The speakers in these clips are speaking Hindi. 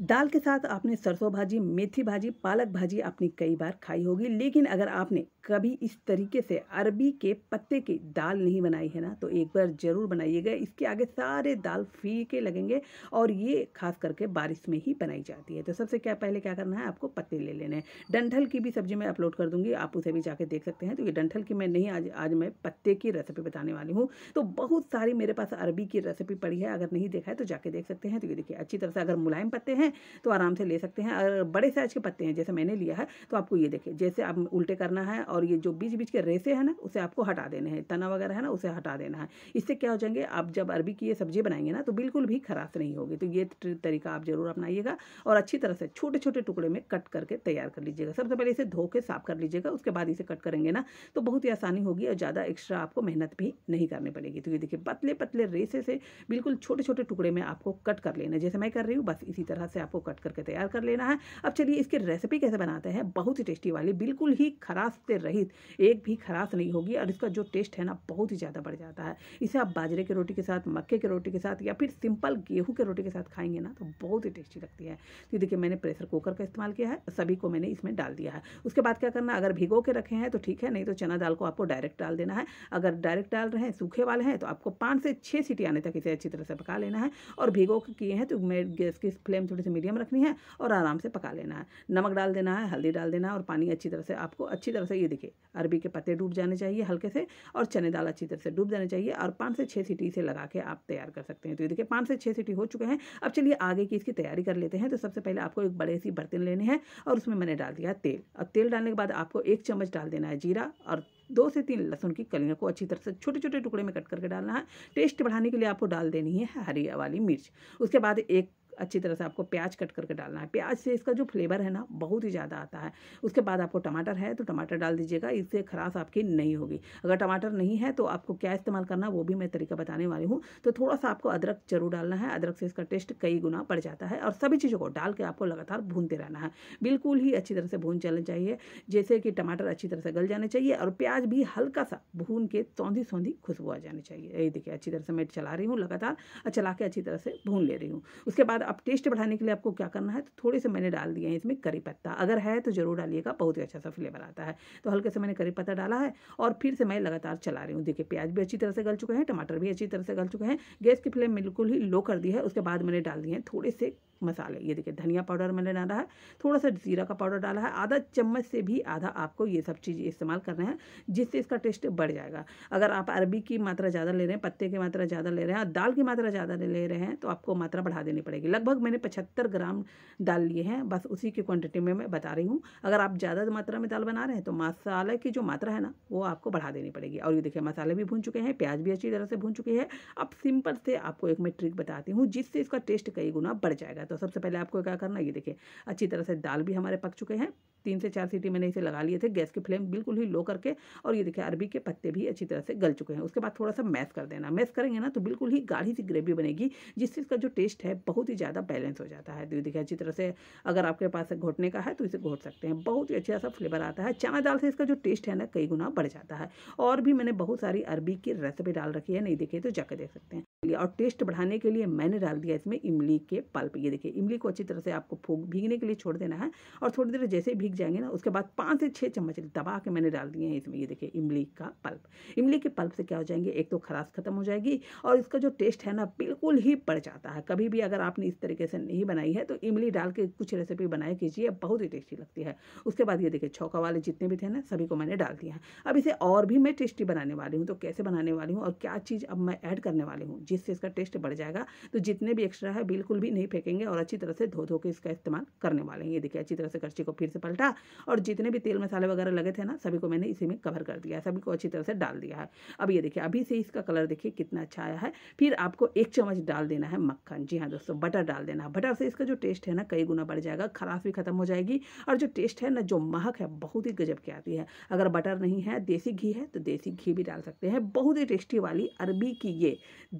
दाल के साथ आपने सरसों भाजी मेथी भाजी पालक भाजी आपने कई बार खाई होगी लेकिन अगर आपने कभी इस तरीके से अरबी के पत्ते की दाल नहीं बनाई है ना तो एक बार ज़रूर बनाइएगा इसके आगे सारे दाल फीके लगेंगे और ये खास करके बारिश में ही बनाई जाती है तो सबसे क्या पहले क्या करना है आपको पत्ते ले लेने हैं डंठल की भी सब्जी मैं अपलोड कर दूँगी आप उसे भी जाके देख सकते हैं तो ये डंठल की मैं नहीं आज आज मैं पत्ते की रेसिपी बताने वाली हूँ तो बहुत सारी मेरे पास अरबी की रेसिपी पड़ी है अगर नहीं देखा है तो जाके देख सकते हैं तो ये देखिए अच्छी तरह से अगर मुलायम पत्ते हैं हैं तो आराम से ले सकते हैं अगर बड़े साइज के पत्ते हैं जैसे मैंने लिया है तो आपको ये देखें जैसे आप उल्टे करना है और ये जो बीच बीच के रेसे हैं ना उसे आपको हटा देने हैं तना वगैरह है ना उसे हटा देना है इससे क्या हो जाएंगे आप जब अरबी की ये सब्जी बनाएंगे ना तो बिल्कुल भी खराश नहीं होगी तो ये तरीका आप ज़रूर अपनाइएगा और अच्छी तरह से छोटे छोटे टुकड़े में कट करके तैयार कर लीजिएगा सबसे पहले इसे धो के साफ कर लीजिएगा उसके बाद इसे कट करेंगे ना तो बहुत ही आसानी होगी और ज़्यादा एक्स्ट्रा आपको मेहनत भी नहीं करनी पड़ेगी तो ये देखिए पतले पतले रेसे से बिल्कुल छोटे छोटे टुकड़े में आपको कट कर लेना जैसे मैं कर रही हूँ बस इसी तरह से आपको कट करके तैयार कर लेना है अब चलिए इसकी रेसिपी कैसे बनाते हैं बहुत ही टेस्टी वाली बिल्कुल ही खराश से रहित एक भी खराश नहीं होगी और इसका जो टेस्ट है ना बहुत ही ज़्यादा बढ़ जाता है इसे आप बाजरे की रोटी के साथ मक्के की रोटी के साथ या फिर सिंपल गेहूँ के रोटी के साथ खाएंगे ना तो बहुत ही टेस्टी लगती है तो देखिए मैंने प्रेशर कुकर का इस्तेमाल किया है सभी को मैंने इसमें डाल दिया है उसके बाद क्या करना अगर भिगो के रखे हैं तो ठीक है नहीं तो चना दाल को आपको डायरेक्ट डाल देना है अगर डायरेक्ट डाल रहे हैं सूखे वाले हैं तो आपको पाँच से छः सीटी आने तक इसे अच्छी तरह से पका लेना है और भिगो के किए हैं तो मैं गैस की फ्लेम थोड़ी से मीडियम रखनी है और आराम से पका लेना है नमक डाल देना है हल्दी डाल देना है और पानी अच्छी तरह से आपको अच्छी तरह से ये देखिए अरबी के पत्ते डूब जाने चाहिए हल्के से और चने दाल अच्छी तरह से डूब जाने चाहिए और पाँच से छः सीटी से लगा के आप तैयार कर सकते हैं तो ये देखिए पाँच से छः सीटी हो चुके हैं अब चलिए आगे की इसकी तैयारी कर लेते हैं तो सबसे पहले आपको एक बड़े सी बर्तन लेने हैं और उसमें मैंने डाल दिया तेल और तेल डालने के बाद आपको एक चम्मच डाल देना है जीरा और दो से तीन लहसुन की कलियों को अच्छी तरह से छोटे छोटे टुकड़े में कट करके डालना है टेस्ट बढ़ाने के लिए आपको डाल देनी है हरी वाली मिर्च उसके बाद एक अच्छी तरह से आपको प्याज कट करके डालना है प्याज से इसका जो फ्लेवर है ना बहुत ही ज़्यादा आता है उसके बाद आपको टमाटर है तो टमाटर डाल दीजिएगा इससे खराश आपकी नहीं होगी अगर टमाटर नहीं है तो आपको क्या इस्तेमाल करना वो भी मैं तरीका बताने वाली हूँ तो थोड़ा सा आपको अदरक जरूर डालना है अदरक से इसका टेस्ट कई गुना बढ़ जाता है और सभी चीज़ों को डाल के आपको लगातार भूनते रहना है बिल्कुल ही अच्छी तरह से भून चलना चाहिए जैसे कि टमाटर अच्छी तरह से गल जाने चाहिए और प्याज भी हल्का सा भून के सौंधी सौंधी खुशबू आ जानी चाहिए ये देखिए अच्छी तरह से मैं चला रही हूँ लगातार और चला के अच्छी तरह से भून ले रही हूँ उसके बाद अब टेस्ट बढ़ाने के लिए आपको क्या करना है तो थोड़े से मैंने डाल दिए हैं इसमें करी पत्ता अगर है तो ज़रूर डालिएगा बहुत ही अच्छा सा फ्लेवर आता है तो हल्के से मैंने करी पत्ता डाला है और फिर से मैं लगातार चला रही हूँ देखिए प्याज भी अच्छी तरह से गल चुके हैं टमाटर भी अच्छी तरह से गल चुके हैं गैस की फ्लेम बिल्कुल ही लो कर दी है उसके बाद मैंने डाल दिए हैं थोड़े से मसाले ये देखिए धनिया पाउडर मैंने डाला है थोड़ा सा जीरा का पाउडर डाला है आधा चम्मच से भी आधा आपको ये सब चीज़ इस्तेमाल करना है जिससे इसका टेस्ट बढ़ जाएगा अगर आप अरबी की मात्रा ज़्यादा ले रहे हैं पत्ते की मात्रा ज़्यादा ले रहे हैं और दाल की मात्रा ज़्यादा ले रहे हैं तो आपको मात्रा बढ़ा देनी पड़ेगी लगभग मैंने पचहत्तर ग्राम दाल लिए हैं बस उसी की क्वान्टिटी में मैं बता रही हूँ अगर आप ज़्यादा मात्रा में दाल बना रहे हैं तो मसाले की जो मात्रा है ना वो आपको बढ़ा देनी पड़ेगी और ये देखिए मसाले भी भून चुके हैं प्याज भी अच्छी तरह से भून चुके हैं अब सिंपल से आपको एक मैं ट्रिक बताती हूँ जिससे इसका टेस्ट कई गुना बढ़ जाएगा है तो सबसे पहले आपको क्या करना है ये देखिए अच्छी तरह से दाल भी हमारे पक चुके हैं तीन से चार सीटी मैंने इसे लगा लिए थे गैस की फ्लेम बिल्कुल ही लो करके और ये देखिए अरबी के पत्ते भी अच्छी तरह से गल चुके हैं उसके बाद थोड़ा सा मैस कर देना मैस करेंगे ना तो बिल्कुल ही गाढ़ी सी ग्रेवी बनेगी जिससे इसका जो टेस्ट है बहुत ही ज़्यादा बैलेंस हो जाता है तो ये देखिए अच्छी तरह से अगर आपके पास घोटने का है तो इसे घोट सकते हैं बहुत ही अच्छा सा फ्लेवर आता है चना दाल से इसका जो टेस्ट है ना कई गुना बढ़ जाता है और भी मैंने बहुत सारी अरबी की रेसिपी डाल रखी है नहीं देखिए तो जाकर देख सकते हैं और टेस्ट बढ़ाने के लिए मैंने डाल दिया इसमें इमली के पल्प ये देखिए इमली को अच्छी तरह से आपको फूक भीगने के लिए छोड़ देना है और थोड़ी देर जैसे भीग सीख जाएंगे ना उसके बाद पाँच से छः चम्मच दबा के मैंने डाल दिए हैं इसमें ये देखिए इमली का पल्प इमली के पल्प से क्या हो जाएंगे एक तो खराश खत्म हो जाएगी और इसका जो टेस्ट है ना बिल्कुल ही पड़ जाता है कभी भी अगर आपने इस तरीके से नहीं बनाई है तो इमली डाल के कुछ रेसिपी बनाए कीजिए बहुत ही टेस्टी लगती है उसके बाद ये देखिए छौका वाले जितने भी थे ना सभी को मैंने डाल दिया है अब इसे और भी मैं टेस्टी बनाने वाली हूँ तो कैसे बनाने वाली हूँ और क्या चीज़ अब मैं ऐड करने वाली हूँ जिससे इसका टेस्ट बढ़ जाएगा तो जितने भी एक्स्ट्रा है बिल्कुल भी नहीं फेंकेंगे और अच्छी तरह से धो धो के इसका इस्तेमाल करने वाले हैं ये देखिए अच्छी तरह से कर्ची को फिर से पलटा था और जितने भी तेल मसाले वगैरह लगे थे ना सभी को मैंने इसी में कवर कर दिया है सभी को अच्छी तरह से डाल दिया है अब ये देखिए अभी से इसका कलर देखिए कितना अच्छा आया है फिर आपको एक चम्मच डाल देना है मक्खन जी हाँ दोस्तों बटर डाल देना है बटर से इसका जो टेस्ट है ना कई गुना बढ़ जाएगा खराश भी खत्म हो जाएगी और जो टेस्ट है ना जो महक है बहुत ही गजब की आती है अगर बटर नहीं है देसी घी है तो देसी घी भी डाल सकते हैं बहुत ही टेस्टी वाली अरबी की ये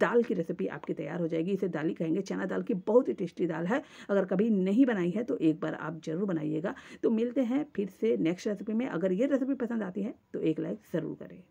दाल की रेसिपी आपकी तैयार हो जाएगी इसे दाली कहेंगे चना दाल की बहुत ही टेस्टी दाल है अगर कभी नहीं बनाई है तो एक बार आप जरूर बनाइएगा तो मिलते मिलते हैं फिर से नेक्स्ट रेसिपी में अगर ये रेसिपी पसंद आती है तो एक लाइक ज़रूर करें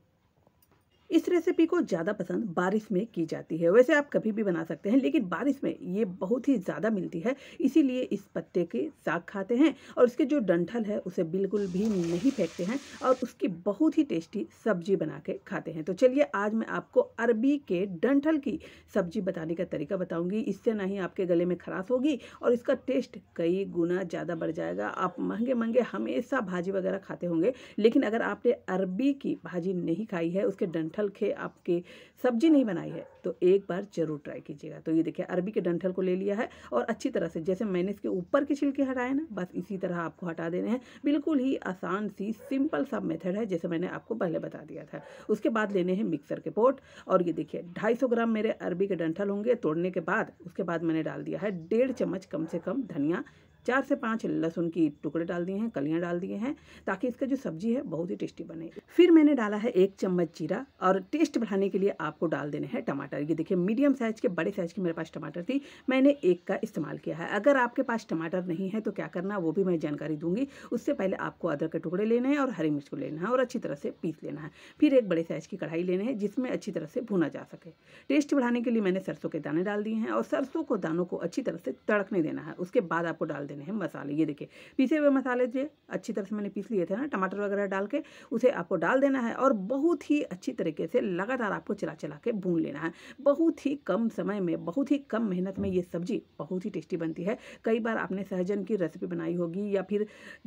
इस रेसिपी को ज़्यादा पसंद बारिश में की जाती है वैसे आप कभी भी बना सकते हैं लेकिन बारिश में ये बहुत ही ज़्यादा मिलती है इसीलिए इस पत्ते के साग खाते हैं और इसके जो डंठल है उसे बिल्कुल भी नहीं फेंकते हैं और उसकी बहुत ही टेस्टी सब्जी बना के खाते हैं तो चलिए आज मैं आपको अरबी के डंठल की सब्जी बताने का तरीका बताऊँगी इससे ना ही आपके गले में खराश होगी और इसका टेस्ट कई गुना ज़्यादा बढ़ जाएगा आप महंगे महंगे हमेशा भाजी वगैरह खाते होंगे लेकिन अगर आपने अरबी की भाजी नहीं खाई है उसके डंठल हल्के आपके सब्जी नहीं बनाई है तो एक बार ज़रूर ट्राई कीजिएगा तो ये देखिए अरबी के डंठल को ले लिया है और अच्छी तरह से जैसे मैंने इसके ऊपर के छिलके हटाए ना बस इसी तरह आपको हटा देने हैं बिल्कुल ही आसान सी सिंपल सा मेथड है जैसे मैंने आपको पहले बता दिया था उसके बाद लेने हैं मिक्सर के पोट और ये देखिए ढाई ग्राम मेरे अरबी के डंठल होंगे तोड़ने के बाद उसके बाद मैंने डाल दिया है डेढ़ चम्मच कम से कम धनिया चार से पाँच लहसुन की टुकड़े डाल दिए हैं कलियाँ डाल दिए हैं ताकि इसका जो सब्जी है बहुत ही टेस्टी बने फिर मैंने डाला है एक चम्मच जीरा और टेस्ट बढ़ाने के लिए आपको डाल देने हैं टमाटर ये देखिए मीडियम साइज़ के बड़े साइज़ के मेरे पास टमाटर थी मैंने एक का इस्तेमाल किया है अगर आपके पास टमाटर नहीं है तो क्या करना वो भी मैं जानकारी दूंगी उससे पहले आपको अदरक के टुकड़े लेने हैं और हरी मिर्च को लेना है और अच्छी तरह से पीस लेना है फिर एक बड़े साइज़ की कढ़ाई लेने हैं जिसमें अच्छी तरह से भुना जा सके टेस्ट बढ़ाने के लिए मैंने सरसों के दाने डाल दिए हैं और सरसों को दानों को अच्छी तरह से तड़कने देना है उसके बाद आपको डाल देने हैं मसाले ये देखिए पीसे हुए मसाले जो अच्छी तरह से मैंने पीस लिए थे ना टमाटर वगैरह डाल के उसे आपको डाल देना है और बहुत ही अच्छी तरीके से लगातार आपको चला चला के भून लेना है बहुत ही कम समय में बहुत ही कम मेहनत में ये सब्जी बहुत ही टेस्टी बनती है कई बार आपने सहजन की रेसिपी बनाई होगी या फिर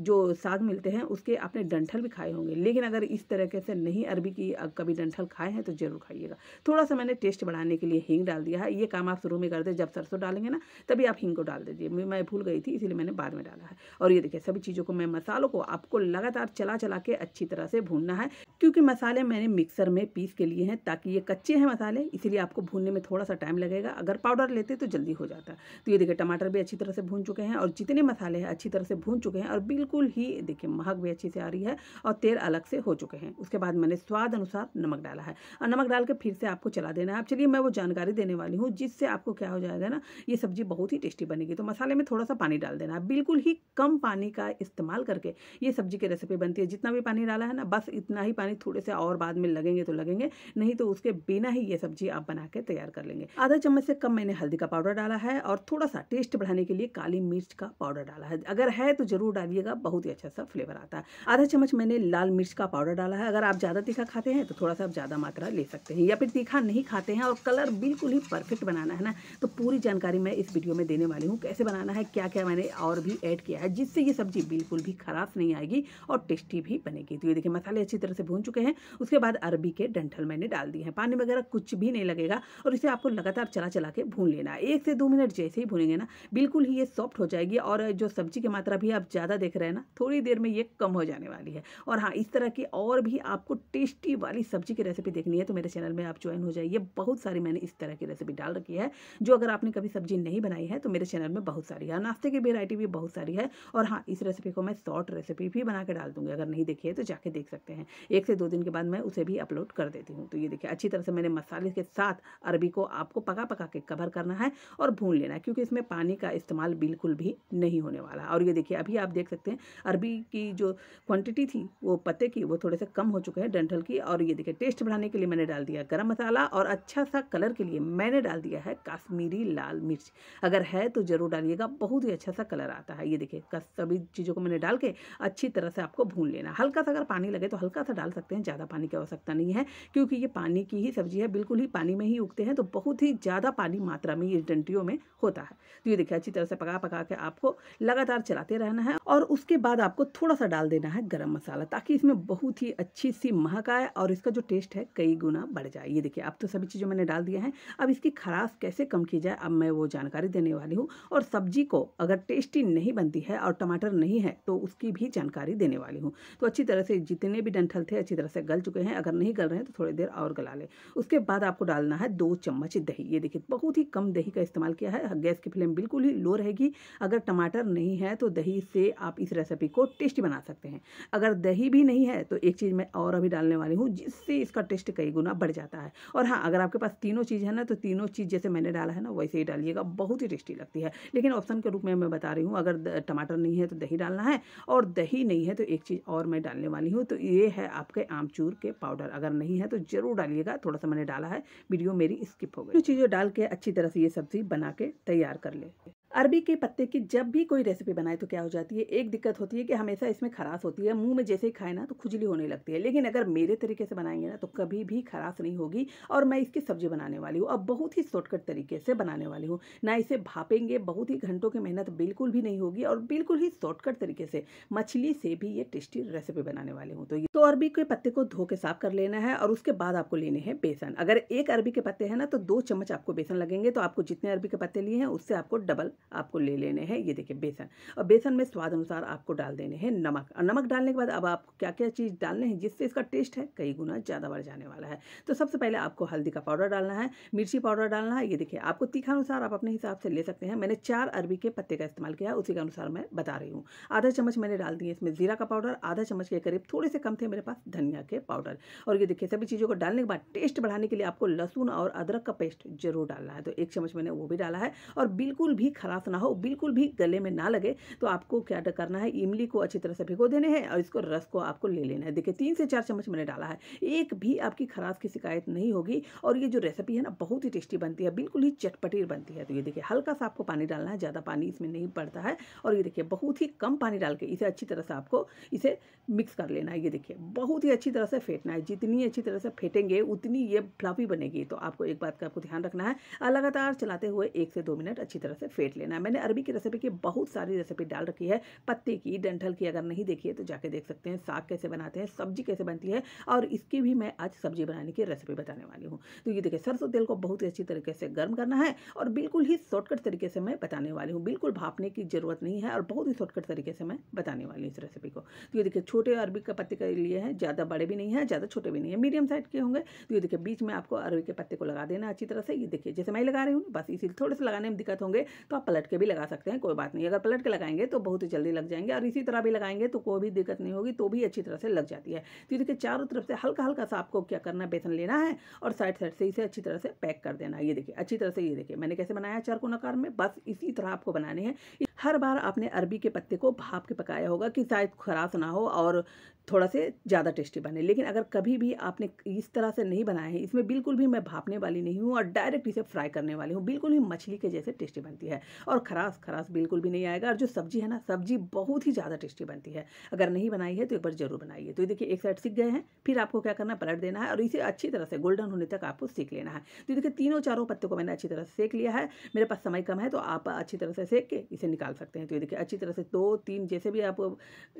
जो साग मिलते हैं उसके आपने डंठल भी खाए होंगे लेकिन अगर इस तरीके से नहीं अरबी की कभी डंठल खाए हैं तो ज़रूर खाइएगा थोड़ा सा मैंने टेस्ट बढ़ाने के लिए हींग डाल दिया है ये काम आप शुरू में कर दे जब सरसों डालेंगे ना तभी आप हींग को डाल दीजिए मैं भूल गई थी इसीलिए मैंने बाद में डाला है और ये देखिए सभी चीज़ों को मैं मसालों को आपको लगातार चला चला के अच्छी तरह से भूनना है क्योंकि मसाले मैंने मिक्सर में पीस के लिए हैं ताकि ये कच्चे हैं मसाले इसीलिए आपको भूनने में थोड़ा सा टाइम लगेगा अगर पाउडर लेते तो जल्दी हो जाता तो ये देखिए टमाटर भी अच्छी तरह से भून चुके हैं और जितने मसाले हैं अच्छी तरह से भून चुके हैं और बिल्कुल ही देखिए महक भी अच्छी से आ रही है और तेल अलग से हो चुके हैं उसके बाद मैंने स्वाद अनुसार नमक डाला है और नमक डाल के फिर से आपको चला देना है अब चलिए मैं वो जानकारी देने वाली हूँ जिससे आपको क्या हो जाएगा ना ये सब्जी बहुत ही टेस्टी बनेगी तो मसाले में थोड़ा सा पानी डाल देना देना बिल्कुल ही कम पानी का इस्तेमाल करके ये सब्जी की रेसिपी बनती है जितना भी पानी डाला है ना बस इतना ही पानी थोड़े से और बाद में लगेंगे तो लगेंगे नहीं तो उसके बिना ही ये सब्जी आप बना के तैयार कर लेंगे आधा चम्मच से कम मैंने हल्दी का पाउडर डाला है और थोड़ा सा टेस्ट बढ़ाने के लिए काली मिर्च का पाउडर डाला है अगर है तो जरूर डालिएगा बहुत ही अच्छा सा फ्लेवर आता है आधा चम्मच मैंने लाल मिर्च का पाउडर डाला है अगर आप ज़्यादा तीखा खाते हैं तो थोड़ा सा आप ज़्यादा मात्रा ले सकते हैं या फिर तीखा नहीं खाते हैं और कलर बिल्कुल ही परफेक्ट बनाना है ना तो पूरी जानकारी मैं इस वीडियो में देने वाली हूँ कैसे बनाना है क्या क्या मैंने और भी ऐड किया है जिससे ये सब्जी बिल्कुल भी खराब नहीं आएगी और टेस्टी भी बनेगी तो ये देखिए मसाले अच्छी तरह से भून चुके हैं उसके बाद अरबी के डंठल मैंने डाल दिए हैं पानी वगैरह कुछ भी नहीं लगेगा और इसे आपको लगातार चला चला के भून लेना है एक से दो मिनट जैसे ही भूनेंगे ना बिल्कुल ही ये सॉफ्ट हो जाएगी और जो सब्जी की मात्रा भी आप ज़्यादा देख रहे हैं ना थोड़ी देर में ये कम हो जाने वाली है और हाँ इस तरह की और भी आपको टेस्टी वाली सब्जी की रेसिपी देखनी है तो मेरे चैनल में आप ज्वाइन हो जाइए बहुत सारी मैंने इस तरह की रेसिपी डाल रखी है जो अगर आपने कभी सब्जी नहीं बनाई है तो मेरे चैनल में बहुत सारी है नाश्ते की भी वैरायटी भी बहुत सारी है और हाँ इस रेसिपी को मैं शॉर्ट रेसिपी भी बना के डाल दूँगी अगर नहीं देखिए तो जाके देख सकते हैं एक से दो दिन के बाद मैं उसे भी अपलोड कर देती हूँ तो ये देखिए अच्छी तरह से मैंने मसाले के साथ अरबी को आपको पका पका के कवर करना है और भून लेना है क्योंकि इसमें पानी का इस्तेमाल बिल्कुल भी नहीं होने वाला और ये देखिए अभी आप देख सकते हैं अरबी की जो क्वान्टिटी थी वो पत्ते की वो थोड़े से कम हो चुके हैं डंठल की और ये देखिए टेस्ट बढ़ाने के लिए मैंने डाल दिया गर्म मसाला और अच्छा सा कलर के लिए मैंने डाल दिया है काश्मीरी लाल मिर्च अगर है तो ज़रूर डालिएगा बहुत ही अच्छा सा सा कलर आता है ये देखिए सभी चीज़ों को मैंने डाल के अच्छी तरह से आपको भून लेना हल्का सा अगर पानी लगे तो हल्का सा डाल सकते हैं ज़्यादा पानी की आवश्यकता नहीं है क्योंकि ये पानी की ही सब्जी है बिल्कुल ही पानी में ही उगते हैं तो बहुत ही ज़्यादा पानी मात्रा में ये डंटियों में होता है तो ये देखिए अच्छी तरह से पका पका के आपको लगातार चलाते रहना है और उसके बाद आपको थोड़ा सा डाल देना है गर्म मसाला ताकि इसमें बहुत ही अच्छी सी महक आए और इसका जो टेस्ट है कई गुना बढ़ जाए ये देखिए अब तो सभी चीज़ें मैंने डाल दिया है अब इसकी खराश कैसे कम की जाए अब मैं वो जानकारी देने वाली हूँ और सब्जी को अगर टेस्टी नहीं बनती है और टमाटर नहीं है तो उसकी भी जानकारी देने वाली हूँ तो अच्छी तरह से जितने भी डंठल थे अच्छी तरह से गल चुके हैं अगर नहीं गल रहे हैं तो थोड़ी देर और गला लें उसके बाद आपको डालना है दो चम्मच दही ये देखिए बहुत ही कम दही का इस्तेमाल किया है गैस की फ्लेम बिल्कुल ही लो रहेगी अगर टमाटर नहीं है तो दही से आप इस रेसिपी को टेस्टी बना सकते हैं अगर दही भी नहीं है तो एक चीज़ मैं और अभी डालने वाली हूँ जिससे इसका टेस्ट कई गुना बढ़ जाता है और हाँ अगर आपके पास तीनों चीज़ है ना तो तीनों चीज़ जैसे मैंने डाला है ना वैसे ही डालिएगा बहुत ही टेस्टी लगती है लेकिन ऑप्शन के रूप में मैं बता बता रही हूँ अगर टमाटर नहीं है तो दही डालना है और दही नहीं है तो एक चीज़ और मैं डालने वाली हूँ तो ये है आपके आमचूर के पाउडर अगर नहीं है तो ज़रूर डालिएगा थोड़ा सा मैंने डाला है वीडियो मेरी स्किप हो गई चीज़ें डाल के अच्छी तरह से ये सब्ज़ी बना के तैयार कर ले अरबी के पत्ते की जब भी कोई रेसिपी बनाए तो क्या हो जाती है एक दिक्कत होती है कि हमेशा इसमें खराश होती है मुंह में जैसे ही खाए ना तो खुजली होने लगती है लेकिन अगर मेरे तरीके से बनाएंगे ना तो कभी भी खराश नहीं होगी और मैं इसकी सब्जी बनाने वाली हूँ अब बहुत ही शॉर्टकट तरीके से बनाने वाली हूँ ना इसे भापेंगे बहुत ही घंटों की मेहनत बिल्कुल भी नहीं होगी और बिल्कुल ही शॉर्टकट तरीके से मछली से भी ये टेस्टी रेसिपी बनाने वाले हूँ तो ये तो अरबी के पत्ते को धो के साफ कर लेना है और उसके बाद आपको लेने हैं बेसन अगर एक अरबी के पत्ते हैं ना तो दो चम्मच आपको बेसन लगेंगे तो आपको जितने अरबी के पत्ते लिए हैं उससे आपको डबल आपको ले लेने हैं ये देखिए बेसन और बेसन में स्वाद अनुसार आपको डाल देने हैं नमक और नमक डालने के बाद अब आपको क्या क्या चीज़ डालने हैं जिससे इसका टेस्ट है कई गुना ज़्यादा बढ़ जाने वाला है तो सबसे पहले आपको हल्दी का पाउडर डालना है मिर्ची पाउडर डालना है ये देखिए आपको तीखा अनुसार आप अपने हिसाब से ले सकते हैं मैंने चार अरबी के पत्ते का इस्तेमाल किया उसी के अनुसार मैं बता रही हूँ आधा चम्मच मैंने डाल दिए इसमें जीरा का पाउडर आधा चम्मच के करीब थोड़े से कम थे मेरे पास धनिया के पाउडर और ये देखिए सभी चीज़ों को डालने के बाद टेस्ट बढ़ाने के लिए आपको लहसुन और अदरक का पेस्ट जरूर डालना है तो एक चम्मच मैंने वो भी डाला है और बिल्कुल भी ख़राब ना हो बिल्कुल भी गले में ना लगे तो आपको क्या करना है इमली को अच्छी तरह से भिगो देने हैं और इसको रस को आपको ले लेना है देखिए तीन से चार चम्मच मैंने डाला है एक भी आपकी खराश की शिकायत नहीं होगी और ये जो रेसिपी है ना बहुत ही टेस्टी बनती है बिल्कुल ही चटपटी बनती है तो ये देखिए हल्का सा आपको पानी डालना है ज़्यादा पानी इसमें नहीं पड़ता है और ये देखिए बहुत ही कम पानी डाल के इसे अच्छी तरह से आपको इसे मिक्स कर लेना है ये देखिए बहुत ही अच्छी तरह से फेंटना है जितनी अच्छी तरह से फेंटेंगे उतनी ये फ्लफी बनेगी तो आपको एक बात का आपको ध्यान रखना है लगातार चलाते हुए एक से दो मिनट अच्छी तरह से फेंट देख लेना मैंने अरबी की रेसिपी की बहुत सारी रेसिपी डाल रखी है पत्ते की डंठल की अगर नहीं देखी है तो जाके देख सकते हैं साग कैसे बनाते हैं सब्जी कैसे बनती है और इसकी भी मैं आज सब्जी बनाने की रेसिपी बताने वाली हूँ तो ये देखिए सरसों तेल को बहुत ही अच्छी तरीके से गर्म करना है और बिल्कुल ही शॉर्टकट तरीके से मैं बताने वाली हूँ बिल्कुल भापने की जरूरत नहीं है और बहुत ही शॉर्टकट तरीके से मैं बताने वाली हूँ इस रेसिपी को तो ये देखिए छोटे अरबी के पत्ते के लिए है ज़्यादा बड़े भी नहीं है ज़्यादा छोटे भी नहीं है मीडियम साइज के होंगे तो ये देखिए बीच में आपको अरबी के पत्ते को लगा देना अच्छी तरह से ये देखिए जैसे मैं लगा रही हूँ बस इसी थोड़े से लगाने में दिक्कत होंगे तो आप पलट के भी लगा सकते हैं कोई बात नहीं अगर पलट के लगाएंगे तो बहुत ही जल्दी लग जाएंगे और इसी तरह भी लगाएंगे तो कोई भी दिक्कत नहीं होगी तो भी अच्छी तरह से लग जाती है तो देखिए चारों तरफ से हल्का हल्का सा आपको क्या करना है बेसन लेना है और साइड साइड से इसे अच्छी तरह से पैक कर देना ये देखिए अच्छी तरह से ये देखिए मैंने कैसे बनाया चार कोनाकार में बस इसी तरह आपको बनाने हैं हर बार आपने अरबी के पत्ते को भाप के पकाया होगा कि शायद खराश ना हो और थोड़ा से ज़्यादा टेस्टी बने लेकिन अगर कभी भी आपने इस तरह से नहीं बनाया है इसमें बिल्कुल भी मैं भापने वाली नहीं हूँ और डायरेक्ट इसे फ्राई करने वाली हूँ बिल्कुल ही मछली के जैसे टेस्टी बनती है और खरास खरास बिल्कुल भी नहीं आएगा और जो सब्जी है ना सब्जी बहुत ही ज़्यादा टेस्टी बनती है अगर नहीं बनाई है तो एक बार ज़रूर बनाइए तो ये देखिए एक साइड सीख गए हैं फिर आपको क्या करना पलट देना है और इसे अच्छी तरह से गोल्डन होने तक आपको सीख लेना है तो देखिए तीनों चारों पत्ते को मैंने अच्छी तरह से सेक लिया है मेरे पास समय कम है तो आप अच्छी तरह से सेक के इसे निकाल डाल सकते हैं तो ये देखिए अच्छी तरह से दो तीन जैसे भी आप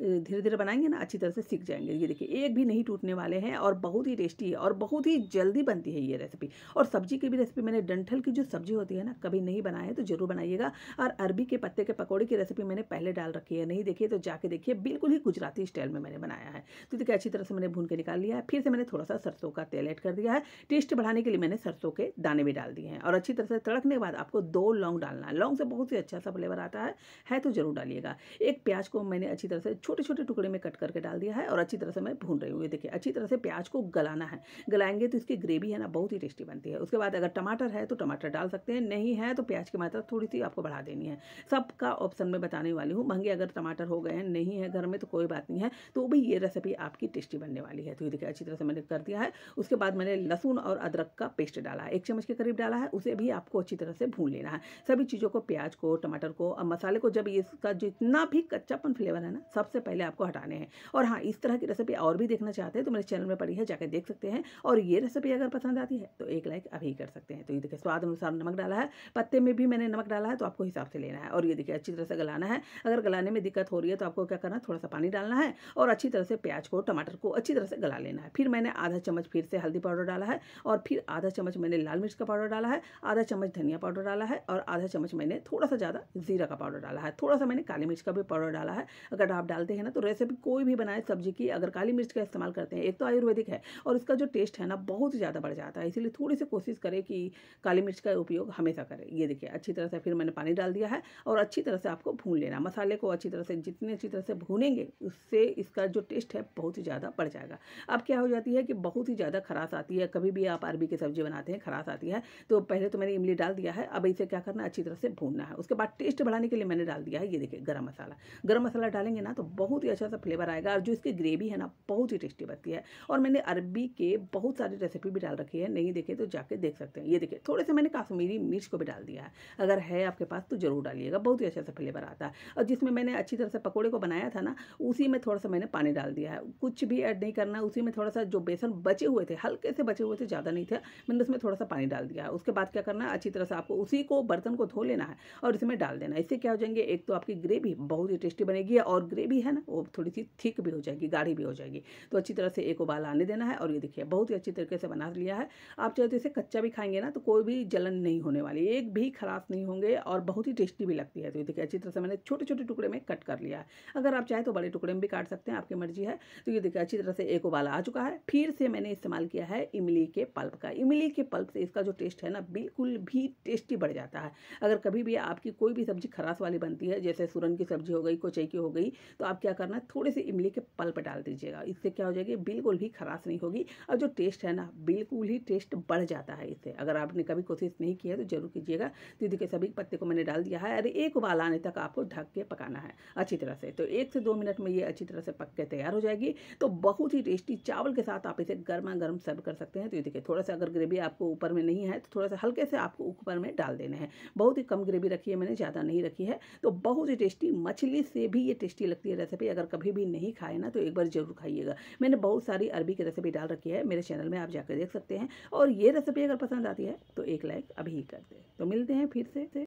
धीरे धीरे बनाएंगे ना अच्छी तरह से सीख जाएंगे ये देखिए एक भी नहीं टूटने वाले हैं और बहुत ही टेस्टी है और बहुत ही जल्दी बनती है ये रेसिपी और सब्जी की भी रेसिपी मैंने डंठल की जो सब्जी होती है ना कभी नहीं बनाए तो ज़रूर बनाइएगा और अरबी के पत्ते के पकौड़े की रेसिपी मैंने पहले डाल रखी है नहीं देखिए तो जाके देखिए बिल्कुल ही गुजराती स्टाइल में मैंने बनाया है तो देखिए अच्छी तरह से मैंने भून के निकाल लिया है फिर से मैंने थोड़ा सा सरसों का तेल ऐड कर दिया है टेस्ट बढ़ाने के लिए मैंने सरसों के दाने भी डाल दिए हैं और अच्छी तरह से तड़कने के बाद आपको दो लौंग डालना है लौंग से बहुत ही अच्छा सा फ्लेवर आता है है तो ज़रूर डालिएगा एक प्याज को मैंने अच्छी तरह से छोटे छोटे टुकड़े में कट करके डाल दिया है और अच्छी तरह से मैं भून रही हूँ ये देखिए अच्छी तरह से प्याज को गलाना है गलाएंगे तो इसकी ग्रेवी है ना बहुत ही टेस्टी बनती है उसके बाद अगर टमाटर है तो टमाटर डाल सकते हैं नहीं है तो प्याज की मात्रा थोड़ी सी आपको बढ़ा देनी है सबका ऑप्शन मैं बताने वाली हूँ महंगे अगर टमाटर हो गए हैं नहीं है घर में तो कोई बात नहीं है तो भी ये रेसिपी आपकी टेस्टी बनने वाली है तो ये देखिए अच्छी तरह से मैंने कर दिया है उसके बाद मैंने लहसुन और अदरक का पेस्ट डाला है एक चम्मच के करीब डाला है उसे भी आपको अच्छी तरह से भून लेना है सभी चीज़ों को प्याज को टमाटर को और मसाला मसाले को जब इसका जितना भी कच्चापन फ्लेवर है ना सबसे पहले आपको हटाने हैं और हाँ इस तरह की रेसिपी और भी देखना चाहते हैं तो मेरे चैनल में पड़ी है जाकर देख सकते हैं और ये रेसिपी अगर पसंद आती है तो एक लाइक अभी कर सकते हैं तो ये देखिए स्वाद अनुसार नमक डाला है पत्ते में भी मैंने नमक डाला है तो आपको हिसाब से लेना है और ये देखिए अच्छी तरह से गलाना है अगर गलाने में दिक्कत हो रही है तो आपको क्या करना थोड़ा सा पानी डालना है और अच्छी तरह से प्याज को टमाटर को अच्छी तरह से गला लेना है फिर मैंने आधा चम्मच फिर से हल्दी पाउडर डाला है और फिर आधा चम्मच मैंने लाल मिर्च का पाउडर डाला है आधा चम्मच धनिया पाउडर डाला है और आधा चम्मच मैंने थोड़ा सा ज़्यादा जीरा का पाउडर पाउडर डाला है थोड़ा सा मैंने काली मिर्च का भी पाउडर डाला है अगर आप डालते हैं ना तो रेसिपी कोई भी बनाए सब्जी की अगर काली मिर्च का इस्तेमाल करते हैं एक तो आयुर्वेदिक है और इसका जो टेस्ट है ना बहुत ज़्यादा बढ़ जाता है इसीलिए थोड़ी सी कोशिश करें कि काली मिर्च का उपयोग हमेशा करें ये देखिए अच्छी तरह से फिर मैंने पानी डाल दिया है और अच्छी तरह से आपको भून लेना मसाले को अच्छी तरह से जितनी अच्छी तरह से भूनेंगे उससे इसका जो टेस्ट है बहुत ही ज़्यादा बढ़ जाएगा अब क्या हो जाती है कि बहुत ही ज़्यादा खरास आती है कभी भी आप अरबी की सब्जी बनाते हैं खराश आती है तो पहले तो मैंने इमली डाल दिया है अब इसे क्या करना अच्छी तरह से भूनना है उसके बाद टेस्ट बढ़ाने के लिए इसमें मैंने डाल दिया है ये देखिए गरम मसाला गरम मसाला डालेंगे ना तो बहुत ही अच्छा सा फ्लेवर आएगा और जो इसकी ग्रेवी है ना बहुत ही टेस्टी बनती है और मैंने अरबी के बहुत सारी रेसिपी भी डाल रखी है नहीं देखे तो जाके देख सकते हैं ये देखिए थोड़े से मैंने काश्मीरी मिर्च को भी डाल दिया है अगर है आपके पास तो ज़रूर डालिएगा बहुत ही अच्छा सा फ्लेवर आता है और जिसमें मैंने अच्छी तरह से पकौड़े को बनाया था ना उसी में थोड़ा सा मैंने पानी डाल दिया है कुछ भी ऐड नहीं करना उसी में थोड़ा सा जो बेसन बचे हुए थे हल्के से बचे हुए थे ज़्यादा नहीं थे मैंने उसमें थोड़ा सा पानी डाल दिया है उसके बाद क्या करना है अच्छी तरह से आपको उसी को बर्तन को धो लेना है और इसमें डाल देना इससे क्या हो जाएंगे एक तो आपकी ग्रेवी बहुत ही टेस्टी बनेगी और ग्रेवी है ना वो थोड़ी सी थिक भी हो जाएगी गाढ़ी भी हो जाएगी तो अच्छी तरह से एक उबाल आने देना है और ये देखिए बहुत ही अच्छी तरीके से बना लिया है आप चाहे तो इसे कच्चा भी खाएंगे ना तो कोई भी जलन नहीं होने वाली एक भी खराश नहीं होंगे और बहुत ही टेस्टी भी लगती है तो ये देखिए अच्छी तरह से मैंने छोटे छोटे टुकड़े में कट कर लिया है अगर आप चाहे तो बड़े टुकड़े में भी काट सकते हैं आपकी मर्जी है तो ये देखिए अच्छी तरह से एक उबाल आ चुका है फिर से मैंने इस्तेमाल किया है इमली के पल्प का इमली के पल्प से इसका जो टेस्ट है ना बिल्कुल भी टेस्टी बढ़ जाता है अगर कभी भी आपकी कोई भी सब्जी खराब मिठास वाली बनती है जैसे सुरन की सब्जी हो गई कोचई की हो गई तो आप क्या करना है थोड़े से इमली के पल्प डाल दीजिएगा इससे क्या हो जाएगी बिल्कुल भी खराश नहीं होगी और जो टेस्ट है ना बिल्कुल ही टेस्ट बढ़ जाता है इससे अगर आपने कभी कोशिश नहीं की है तो जरूर कीजिएगा दीदी के सभी पत्ते को मैंने डाल दिया है अरे एक उबाल आने तक आपको ढक के पकाना है अच्छी तरह से तो एक से दो मिनट में ये अच्छी तरह से पक के तैयार हो जाएगी तो बहुत ही टेस्टी चावल के साथ आप इसे गर्मा गर्म सर्व कर सकते हैं तो ये देखिए थोड़ा सा अगर ग्रेवी आपको ऊपर में नहीं है तो थोड़ा सा हल्के से आपको ऊपर में डाल देने हैं बहुत ही कम ग्रेवी रखी है मैंने ज़्यादा नहीं रखी है है तो बहुत ही टेस्टी मछली से भी ये टेस्टी लगती है रेसिपी अगर कभी भी नहीं खाए ना तो एक बार ज़रूर खाइएगा मैंने बहुत सारी अरबी की रेसिपी डाल रखी है मेरे चैनल में आप जाकर देख सकते हैं और ये रेसिपी अगर पसंद आती है तो एक लाइक अभी ही कर दे तो मिलते हैं फिर से